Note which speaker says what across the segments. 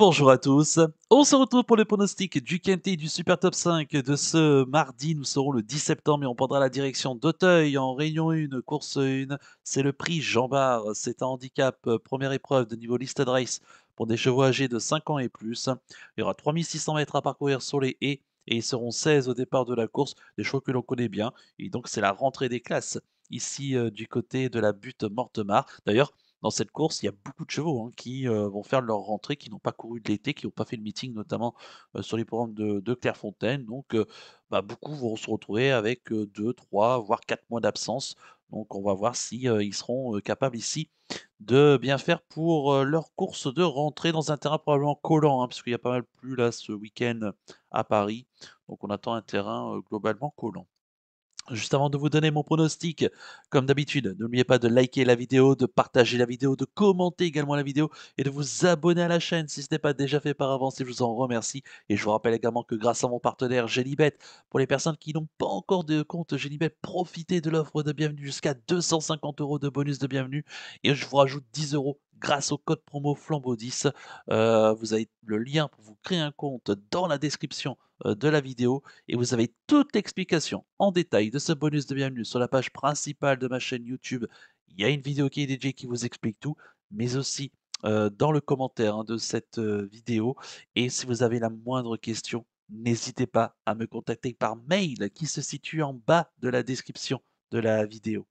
Speaker 1: bonjour à tous. On se retrouve pour les pronostics du Quintet du Super Top 5 de ce mardi. Nous serons le 10 septembre et on prendra la direction d'Auteuil en Réunion 1, course 1. C'est le prix Jean Barre, C'est un handicap, euh, première épreuve de niveau listed race pour des chevaux âgés de 5 ans et plus. Il y aura 3600 mètres à parcourir sur les haies et ils seront 16 au départ de la course, des chevaux que l'on connaît bien. Et donc c'est la rentrée des classes ici euh, du côté de la butte Mortemar. D'ailleurs, dans cette course, il y a beaucoup de chevaux hein, qui euh, vont faire leur rentrée, qui n'ont pas couru de l'été, qui n'ont pas fait le meeting, notamment euh, sur les programmes de, Clairefontaine. Donc, euh, bah, beaucoup vont se retrouver avec 2, 3, voire 4 mois d'absence. Donc, on va voir si ils seront capables ici de bien faire pour leur course de rentrée dans un terrain probablement collant, parce hein, puisqu'il y a pas mal plus là ce week-end à Paris. Donc, on attend un terrain globalement collant. Juste avant de vous donner mon pronostic, comme d'habitude, n'oubliez pas de liker la vidéo, de partager la vidéo, de commenter également la vidéo et de vous abonner à la chaîne si ce n'est pas déjà fait par avance et je vous en remercie. Et je vous rappelle également que grâce à mon partenaire Gélibet, pour les personnes qui n'ont pas encore de compte Gélibet, profitez de l'offre de bienvenue jusqu'à 250 euros de bonus de bienvenue et je vous rajoute 10 euros grâce au code promo Flambeau 10. vous avez le lien pour vous créer un compte dans la description euh, de la vidéo et vous avez toute l'explication en détail de ce bonus de bienvenue sur la page principale de ma chaîne YouTube. Il y a une vidéo qui est DJ qui vous explique tout, mais aussi euh, dans le commentaire hein, de cette euh, vidéo. Et si vous avez la moindre question, n'hésitez pas à me contacter par mail qui se situe en bas de la description de la vidéo.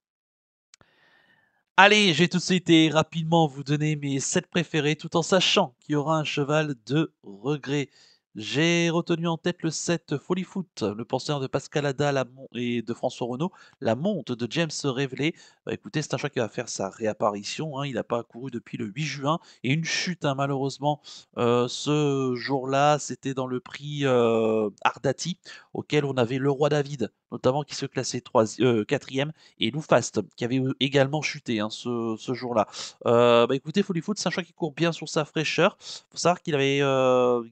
Speaker 1: Allez, j'ai tout de suite et rapidement vous donner mes 7 préférés tout en sachant qu'il y aura un cheval de regret. J'ai retenu en tête le set Folly Foot, le penseur de Pascal Ada et de François Renault, la monte de James Révélé. Bah, écoutez, c'est un chat qui va faire sa réapparition. Hein. Il n'a pas couru depuis le 8 juin et une chute, hein, malheureusement, euh, ce jour-là. C'était dans le prix euh, Ardati, auquel on avait le roi David, notamment qui se classait 3, 4e, euh, et Loufast Fast, qui avait également chuté hein, ce, jour-là. Bah, écoutez, Folly Foot, c'est un chat qui court bien sur sa fraîcheur. Il faut savoir qu'il avait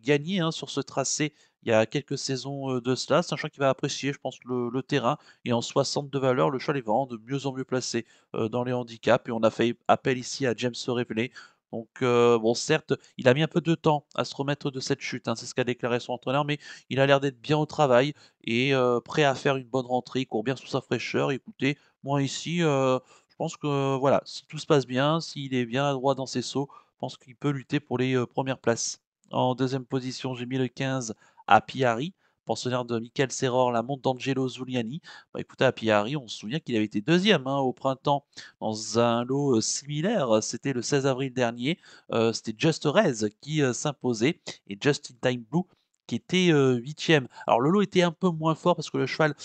Speaker 1: gagné sur se tracer il y a quelques saisons de cela, sachant qui va apprécier, je pense, le, terrain. Et en 62 de le chat est vend, de mieux en mieux placé dans les handicaps. Et on a fait appel ici à James Revelé. Donc, bon, certes, il a mis un peu de temps à se remettre de cette chute, hein, c'est ce qu'a déclaré son entraîneur, mais il a l'air d'être bien au travail et prêt à faire une bonne rentrée. Il court bien sous sa fraîcheur. Écoutez, moi ici, je pense que voilà, si tout se passe bien, s'il est bien adroit dans ses sauts, je pense qu'il peut lutter pour les premières places. En deuxième position, j'ai mis le 15 à Piari, pensionnaire de Michael Serror, la montre d'Angelo Zuliani. Bah, écoutez, à Piari, on se souvient qu'il avait été deuxième hein, au printemps dans un lot euh, similaire. C'était le 16 avril dernier. Euh, c'était Just Rez qui euh, s'imposait et Just in Time Blue qui était huitième. Alors le lot était un peu moins fort parce que le cheval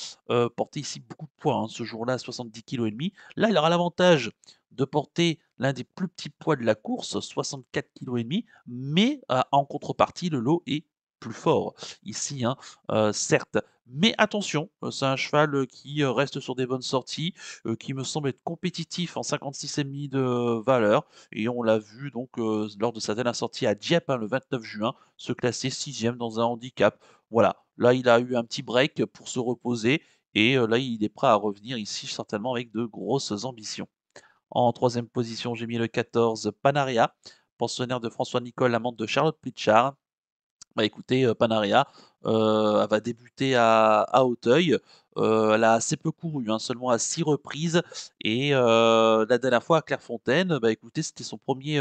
Speaker 1: portait ici beaucoup de poids hein, ce jour-là, 70 kg et demi. Là, il aura l'avantage de porter l'un des plus petits poids de la course, 64 kg et demi, mais en contrepartie, le lot est plus fort ici, hein, euh, certes. Mais attention, euh, c'est un cheval euh, qui reste sur des bonnes sorties, qui me semble être compétitif en 56,5 de valeur. Et on l'a vu donc lors de sa dernière sortie à Dieppe hein, le 29 juin, se classer 6 dans un handicap. Voilà, là il a eu un petit break pour se reposer. Et là il est prêt à revenir ici certainement avec de grosses ambitions. En troisième position, j'ai mis le 14 Panaria, pensionnaire de François Nicole, amante de Charlotte Plitchard, bah écoutez, euh, Panaria, euh, va débuter à, Hauteuil, Auteuil. elle a assez peu couru, hein, seulement à six reprises. Et euh, la dernière fois à Clairefontaine, bah écoutez, c'était son premier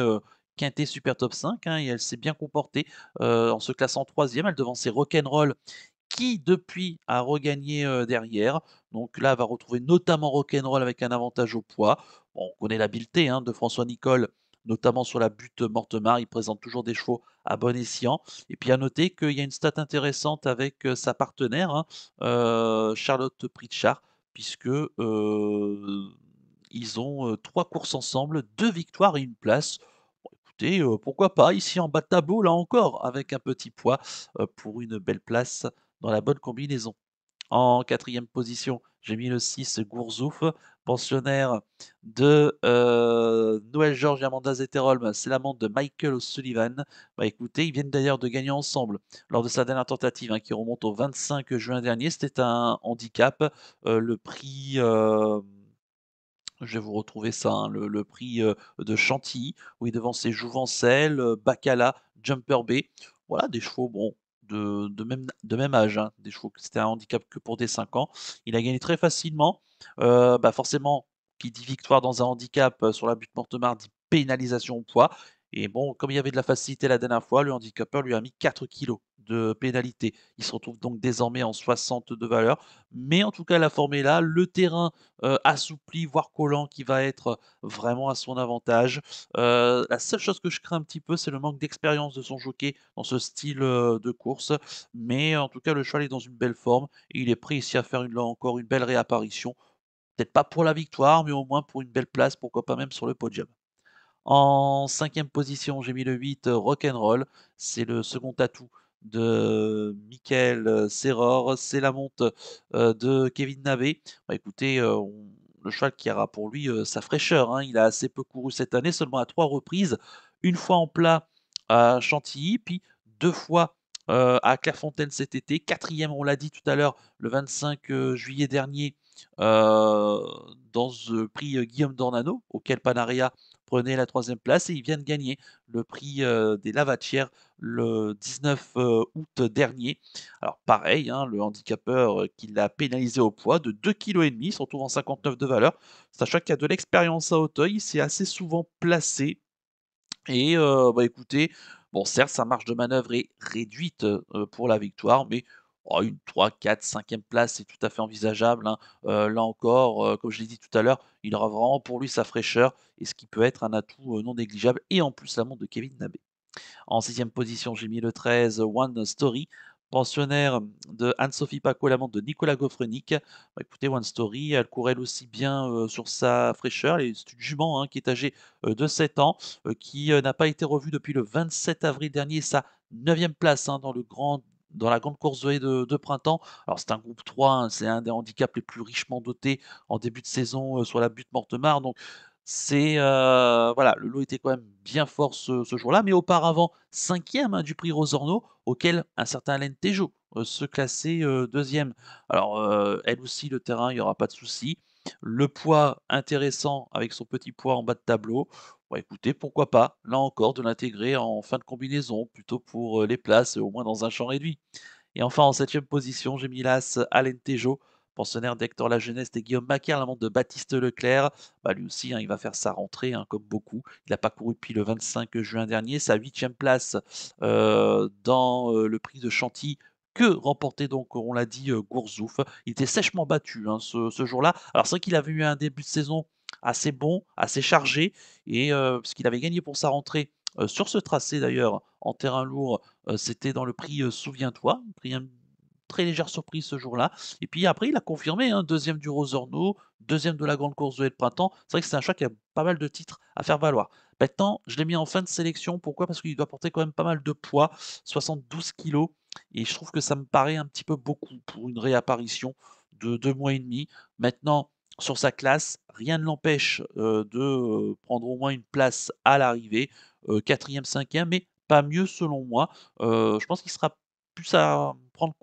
Speaker 1: quintet Super Top 5 hein, et elle s'est bien comportée en se classant troisième. Elle devançait Rock'n'Roll qui depuis a regagné derrière. Donc là, elle va retrouver notamment Rock'n'Roll avec un avantage au poids. on connaît l'habileté hein, de François Nicole notamment sur la butte Mortemar. Il présente toujours des chevaux à bon escient. Et puis à noter qu'il y a une stat intéressante avec euh, sa partenaire, hein, euh, Charlotte Pritchard, puisque euh, ils ont trois courses ensemble, deux victoires et une place. écoutez, pourquoi pas ici en bas de tableau, là encore, avec un petit poids pour une belle place dans la bonne combinaison. En quatrième position, j'ai mis le 6 Gourzouf pensionnaire de euh, Noël Georges et Amanda Zetterholm, c'est l'amante de Michael O'Sullivan. Bah écoutez, ils viennent d'ailleurs de gagner ensemble lors de sa dernière tentative hein, qui remonte au 25 juin dernier. C'était un handicap. Euh, le prix. Euh, je vais vous retrouver ça, hein, le, prix de Chantilly, où il ses jouvencelles, Bacala, Jumper B. Voilà, des chevaux, bon, de, même, de même âge, hein. des chevaux, c'était un handicap que pour des 5 ans. Il a gagné très facilement. Euh, bah forcément, qui dit victoire dans un handicap euh, sur la butte Mortemart dit pénalisation au poids. Et bon, comme il y avait de la facilité la dernière fois, le handicapeur lui a mis 4 kilos de pénalité. Il se retrouve donc désormais en 62 valeur Mais en tout cas, la forme est là. Le terrain euh, assoupli, voire collant, qui va être euh, vraiment à son avantage. Euh, la seule chose que je crains un petit peu, c'est le manque d'expérience de son jockey dans ce style de course. Mais en tout cas, le cheval est dans une belle forme. Et il est prêt ici à faire encore une belle réapparition. Peut-être pas pour la victoire, mais au moins pour une belle place, pourquoi pas même sur le podium. En cinquième position, j'ai mis le 8 Rock'n'Roll. C'est le second atout de euh, Michael euh, Serror, c'est la monte euh, de Kevin Nabé. Bah, écoutez, le cheval qui aura pour lui sa fraîcheur. Hein. Il a assez peu couru cette année, seulement à trois reprises. Une fois en plat à Chantilly, puis deux fois à Clairefontaine cet été. Quatrième, on l'a dit tout à l'heure, le 25 juillet dernier, dans le prix Guillaume Dornano, auquel Panaria prenait la troisième place et il vient de gagner le prix euh, des Lavatières le 19 euh, août dernier. Alors pareil, hein, le handicapeur euh, qui l'a pénalisé au poids de 2,5 kg, se retrouve en 59 de valeur. Sachant qu'il y a de l'expérience à Auteuil, il s'est assez souvent placé. Et bah, écoutez, bon certes sa marge de manœuvre est réduite pour la victoire, mais Oh, une 3, 4, 5 place, c'est tout à fait envisageable. Hein. Euh, là encore, euh, comme je l'ai dit tout à l'heure, il aura vraiment pour lui sa fraîcheur et ce qui peut être un atout euh, non négligeable. Et en plus, la montre de Kevin Nabé. En 6e position, j'ai mis le 13, One Story. Pensionnaire de Anne-Sophie Paco, la montre de Nicolas Gofrenick. Bah, écoutez, One Story, elle courait elle aussi bien sur sa fraîcheur. C'est une jument hein, qui est âgée de 7 ans, qui n'a pas été revue depuis le 27 avril dernier. Sa neuvième place hein, dans le grand dans la grande course de, de printemps. Alors c'est un groupe 3, hein, c'est un des handicaps les plus richement dotés en début de saison euh, sur la butte Mortemar. Donc c'est euh, voilà, le lot était quand même bien fort ce, jour-là, mais auparavant cinquième hein, du prix Rosorno, auquel un certain Alain Tejo euh, se classait deuxième. Alors elle aussi le terrain, il n'y aura pas de souci. Le poids intéressant avec son petit poids en bas de tableau. Bah, écoutez, pourquoi pas, là encore, de l'intégrer en fin de combinaison, plutôt pour les places, au moins dans un champ réduit. Et enfin, en septième position, j'ai mis l'As Alentejo, pensionnaire d'Hector La Jeunesse et Guillaume Macaire, l'amant de Baptiste Leclerc. Bah, lui aussi, hein, il va faire sa rentrée, hein, comme beaucoup. Il n'a pas couru depuis le 25 juin dernier. Sa huitième place dans le prix de Chantilly que remportait, donc, on l'a dit, Gourzouf. Il était sèchement battu hein, ce, jour-là. Alors c'est vrai qu'il avait eu un début de saison assez bon, assez chargé, et ce qu'il avait gagné pour sa rentrée sur ce tracé d'ailleurs en terrain lourd, c'était dans le prix Souviens-toi, prix très légère surprise ce jour-là. Et puis après, il a confirmé, un hein, deuxième du Rosorno, deuxième de la grande course de printemps. C'est vrai que c'est un choix qui a pas mal de titres à faire valoir. Maintenant, je l'ai mis en fin de sélection. Pourquoi Parce qu'il doit porter quand même pas mal de poids, 72 kilos. Et je trouve que ça me paraît un petit peu beaucoup pour une réapparition de deux mois et demi. Maintenant, sur sa classe. Rien ne l'empêche de prendre au moins une place à l'arrivée, quatrième, cinquième, mais pas mieux selon moi. je pense qu'il sera plus à prendre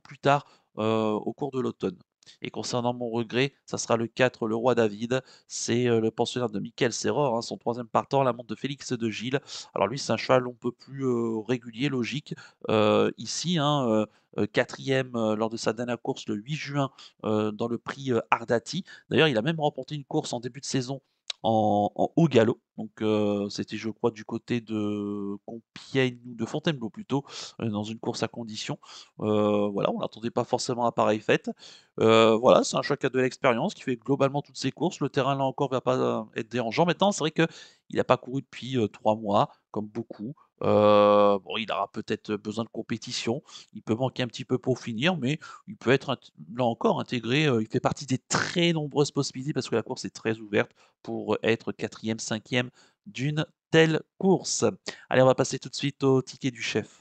Speaker 1: plus tard au cours de l'automne. Et concernant mon regret, ça sera le 4, le roi David. C'est euh, le pensionnaire de Michael Serror, hein, son troisième partant, la montre de Félix de Gilles. Alors lui, c'est un cheval un peu plus euh, régulier, logique. Euh, ici, hein, quatrième lors de sa dernière course le 8 juin dans le prix Ardati. D'ailleurs, il a même remporté une course en début de saison en, haut galop. Donc euh, c'était je crois du côté de Compiègne ou de Fontainebleau plutôt, euh, dans une course à condition. Euh, voilà, on n'attendait pas forcément à pareille fête. voilà, c'est un choc qui a de l'expérience, qui fait globalement toutes ses courses. Le terrain là encore va pas être dérangeant. Maintenant, c'est vrai qu'il n'a pas couru depuis trois mois, comme beaucoup. Euh, bon, il aura peut-être besoin de compétition. Il peut manquer un petit peu pour finir, mais il peut être là encore intégré. Euh, il fait partie des très nombreuses possibilités parce que la course est très ouverte pour être quatrième, cinquième d'une telle course. Allez, on va passer tout de suite au ticket du chef.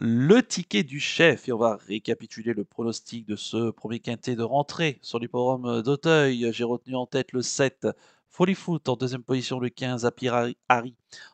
Speaker 1: le ticket du chef. Et on va récapituler le pronostic de ce premier quintet de rentrée sur l'hippodrome d'Auteuil. J'ai retenu en tête le 7, Folly Foot. En deuxième position, le 15, Apirari.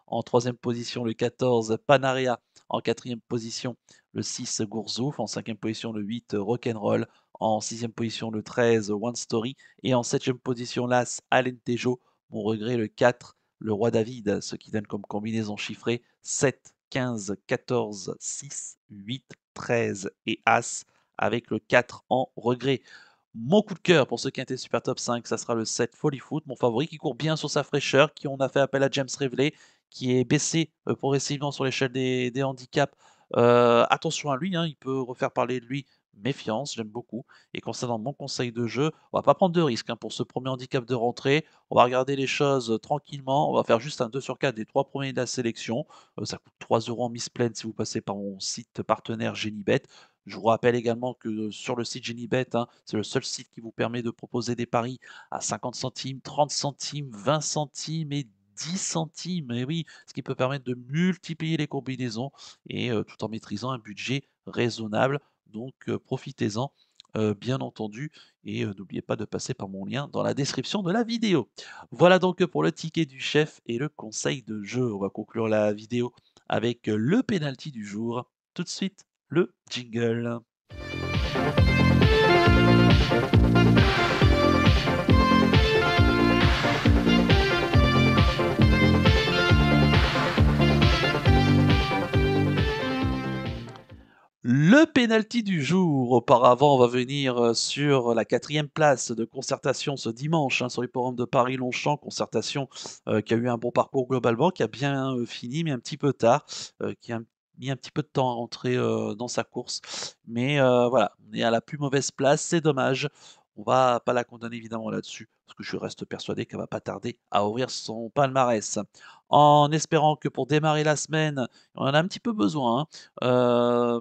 Speaker 1: En troisième position, le 14, Panaria En quatrième position, le 6, Gourzouf. En cinquième position, le 8, Rock'n'Roll. En sixième position, le 13, One Story. Et en septième position, l'As, Alentejo. Mon regret, le 4, le Roi David. Ce qui donne comme combinaison chiffrée 7, 15, 14, 6, 8, 13 et As avec le 4 en regret. Mon coup de cœur pour ce été Super Top 5, ça sera le 7 Folly Foot, mon favori qui court bien sur sa fraîcheur, qui on a fait appel à James Reveley, qui est baissé euh, progressivement sur l'échelle des, handicaps. Euh, attention à lui, hein, il peut refaire parler de lui méfiance, j'aime beaucoup. Et concernant mon conseil de jeu, on va pas prendre de risque hein. pour ce premier handicap de rentrée. On va regarder les choses euh, tranquillement. On va faire juste un 2 sur 4 des trois premiers de la sélection. Euh, ça coûte 3 euros en mise pleine si vous passez par mon site partenaire Genibet. Je vous rappelle également que euh, sur le site Genibet, hein, c'est le seul site qui vous permet de proposer des paris à 50 centimes, 30 centimes, 20 centimes et 10 centimes, et oui, ce qui peut permettre de multiplier les combinaisons et tout en maîtrisant un budget raisonnable. Donc euh, profitez-en euh, bien entendu. Et euh, n'oubliez pas de passer par mon lien dans la description de la vidéo. Voilà donc pour le ticket du chef et le conseil de jeu. On va conclure la vidéo avec le penalty du jour. Tout de suite, le jingle. Le pénalty du jour, auparavant, on va venir euh, sur la quatrième place de concertation ce dimanche hein, sur les forums de Paris-Longchamp. Concertation euh, qui a eu un bon parcours globalement, qui a bien euh, fini, mais un petit peu tard, qui a mis un petit peu de temps à rentrer dans sa course. Mais voilà, on est à la plus mauvaise place, c'est dommage. On va pas la condamner évidemment là-dessus, parce que je reste persuadé qu'elle va pas tarder à ouvrir son palmarès en espérant que pour démarrer la semaine, on en a un petit peu besoin. Hein.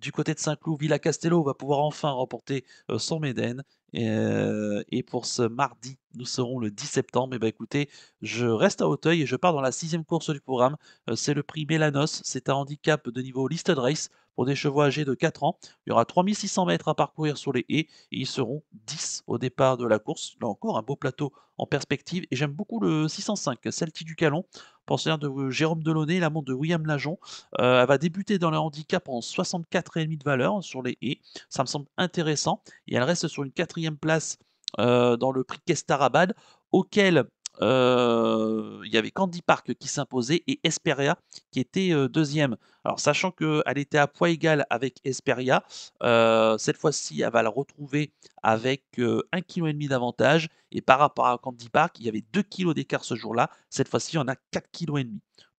Speaker 1: du côté de Saint-Cloud, Villa Castello va pouvoir enfin remporter euh, son Méden. Et, euh, et, pour ce mardi, nous serons le 10 septembre. Et eh bah ben, écoutez, je reste à Auteuil et je pars dans la sixième course du programme. Euh, c'est le prix Mélanos. C'est un handicap de niveau listed race pour des chevaux âgés de 4 ans. Il y aura 3600 mètres à parcourir sur les haies et ils seront 10 au départ de la course. Là encore, un beau plateau en perspective. Et j'aime beaucoup le 605, Celti du Calon, pensionnaire de Jérôme Delaunay, la montre de William Lajon. Euh, elle va débuter dans le handicap en 64,5 de valeur sur les haies. Ça me semble intéressant. Et elle reste sur une quatrième place euh, dans le prix Kestarabad, auquel euh, il y avait Candy Park qui s'imposait et Esperia qui était deuxième. Alors, sachant qu'elle était à poids égal avec Esperia, euh, cette fois-ci, elle va la retrouver avec 1,5 euh, kg d'avantage. Et par rapport à Candy Park, il y avait 2 kg d'écart ce jour-là. Cette fois-ci, on a 4,5 kg.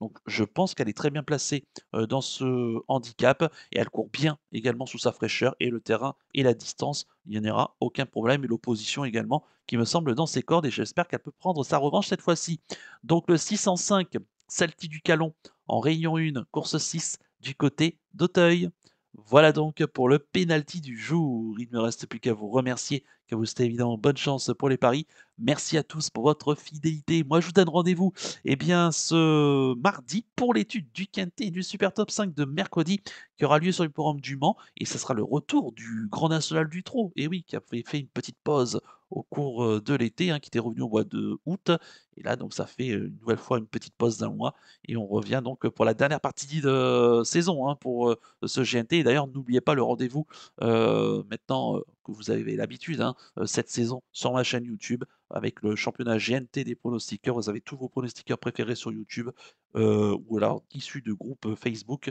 Speaker 1: Donc je pense qu'elle est très bien placée euh, dans ce handicap et elle court bien également sous sa fraîcheur et le terrain et la distance. Il n'y en aura aucun problème et l'opposition également qui me semble dans ses cordes et j'espère qu'elle peut prendre sa revanche cette fois-ci. Donc le 605 Salty du Calon en Réunion 1, course 6, du côté d'Auteuil. Voilà donc pour le pénalty du jour. Il ne me reste plus qu'à vous remercier que vous êtes évidemment bonne chance pour les paris. Merci à tous pour votre fidélité. Moi, je vous donne rendez-vous eh bien, ce mardi pour l'étude du Quintet et du Super Top 5 de mercredi qui aura lieu sur le forum du Mans. Et ce sera le retour du Grand National du Trot. Et oui, qui avait fait une petite pause au cours euh, de l'été, hein, qui était revenu au mois de août. Et là, donc, ça fait euh, une nouvelle fois une petite pause d'un mois. Et on revient donc pour la dernière partie de saison hein, pour euh, ce GNT. Et d'ailleurs, n'oubliez pas le rendez-vous maintenant vous avez l'habitude, hein, euh, cette saison sur ma chaîne YouTube avec le championnat GNT des pronostiqueurs. Vous avez tous vos pronostiqueurs préférés sur YouTube euh, ou alors issus de groupes euh, Facebook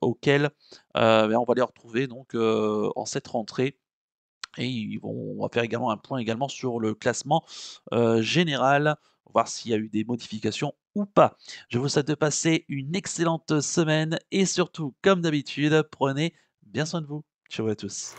Speaker 1: auxquels ben, on va les retrouver donc en cette rentrée. Et ils vont, on va faire également un point également sur le classement général, voir s'il y a eu des modifications ou pas. Je vous souhaite de passer une excellente semaine et surtout, comme d'habitude, prenez bien soin de vous. Ciao à tous.